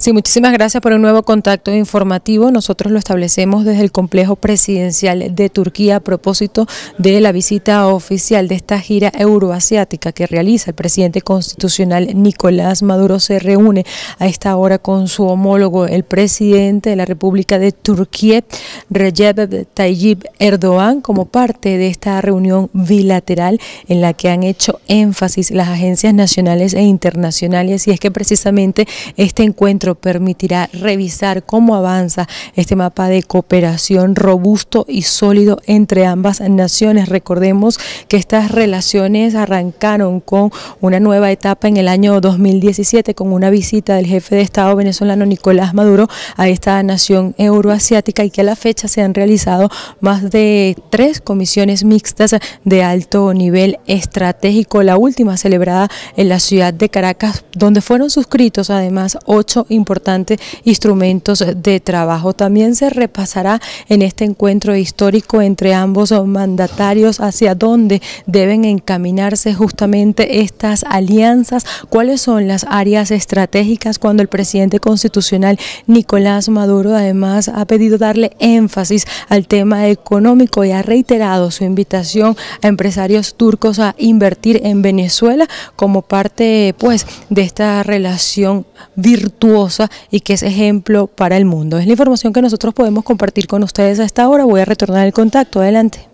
Sí, muchísimas gracias por un nuevo contacto informativo. Nosotros lo establecemos desde el complejo presidencial de Turquía a propósito de la visita oficial de esta gira euroasiática que realiza el presidente constitucional Nicolás Maduro. Se reúne a esta hora con su homólogo, el presidente de la República de Turquía, Recep Tayyip Erdogan, como parte de esta reunión bilateral en la que han hecho énfasis las agencias nacionales e internacionales. Y es que precisamente este encuentro permitirá revisar cómo avanza este mapa de cooperación robusto y sólido entre ambas naciones. Recordemos que estas relaciones arrancaron con una nueva etapa en el año 2017 con una visita del jefe de Estado venezolano Nicolás Maduro a esta nación euroasiática y que a la fecha se han realizado más de tres comisiones mixtas de alto nivel estratégico, la última celebrada en la ciudad de Caracas, donde fueron suscritos además ocho importante instrumentos de trabajo. También se repasará en este encuentro histórico entre ambos mandatarios hacia dónde deben encaminarse justamente estas alianzas, cuáles son las áreas estratégicas cuando el presidente constitucional Nicolás Maduro además ha pedido darle énfasis al tema económico y ha reiterado su invitación a empresarios turcos a invertir en Venezuela como parte pues de esta relación virtuosa y que es ejemplo para el mundo. Es la información que nosotros podemos compartir con ustedes a esta hora. Voy a retornar el contacto. Adelante.